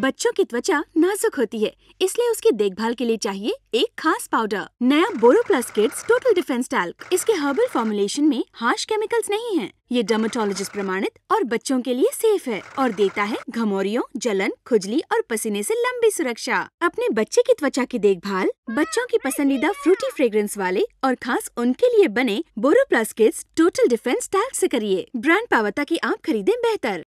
बच्चों की त्वचा नाजुक होती है इसलिए उसकी देखभाल के लिए चाहिए एक खास पाउडर नया Boro Plus kids total defence talc इसके हर्बल फॉर्मुलेशन में हार्श केमिकल्स नहीं है ये डर्माटोलॉजिस्ट प्रमाणित और बच्चों के लिए सेफ है और देता है घमोरियों जलन खुजली और पसीने से लंबी सुरक्षा अपने बच्चे की त्वचा की देखभाल बच्चों की पसंदीदा फ्रूटी फ्रेग्रेंस वाले और खास उनके लिए बने Boro Plus kids total defence talc ऐसी करिए ब्रांड पावता की आप खरीदे बेहतर